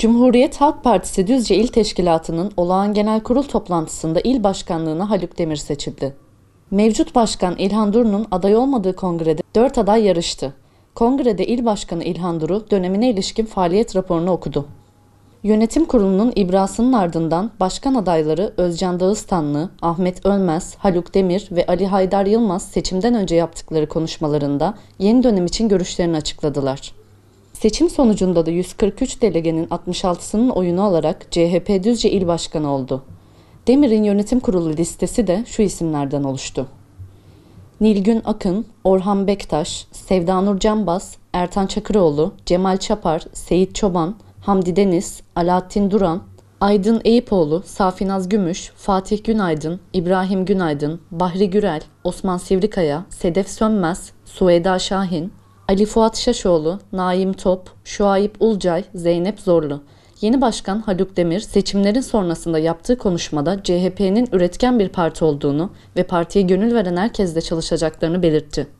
Cumhuriyet Halk Partisi Düzce İl Teşkilatı'nın olağan genel kurul toplantısında il başkanlığına Haluk Demir seçildi. Mevcut başkan İlhan Duru'nun aday olmadığı kongrede 4 aday yarıştı. Kongrede il başkanı İlhan Duru dönemine ilişkin faaliyet raporunu okudu. Yönetim kurulunun ibrasının ardından başkan adayları Özcan Dağıstanlı, Ahmet Ölmez, Haluk Demir ve Ali Haydar Yılmaz seçimden önce yaptıkları konuşmalarında yeni dönem için görüşlerini açıkladılar. Seçim sonucunda da 143 delegenin 66'sının oyunu alarak CHP Düzce İl Başkanı oldu. Demir'in yönetim kurulu listesi de şu isimlerden oluştu. Nilgün Akın, Orhan Bektaş, Sevda Nur Canbaz, Ertan Çakıroğlu, Cemal Çapar, Seyit Çoban, Hamdi Deniz, Alaaddin Duran, Aydın Eyüpoğlu, Safinaz Gümüş, Fatih Günaydın, İbrahim Günaydın, Bahri Gürel, Osman Sivrikaya, Sedef Sönmez, Sueda Şahin, Ali Fuat Şaşoğlu, Naim Top, Şuayip Ulcay, Zeynep Zorlu. Yeni başkan Haluk Demir seçimlerin sonrasında yaptığı konuşmada CHP'nin üretken bir parti olduğunu ve partiye gönül veren herkesle çalışacaklarını belirtti.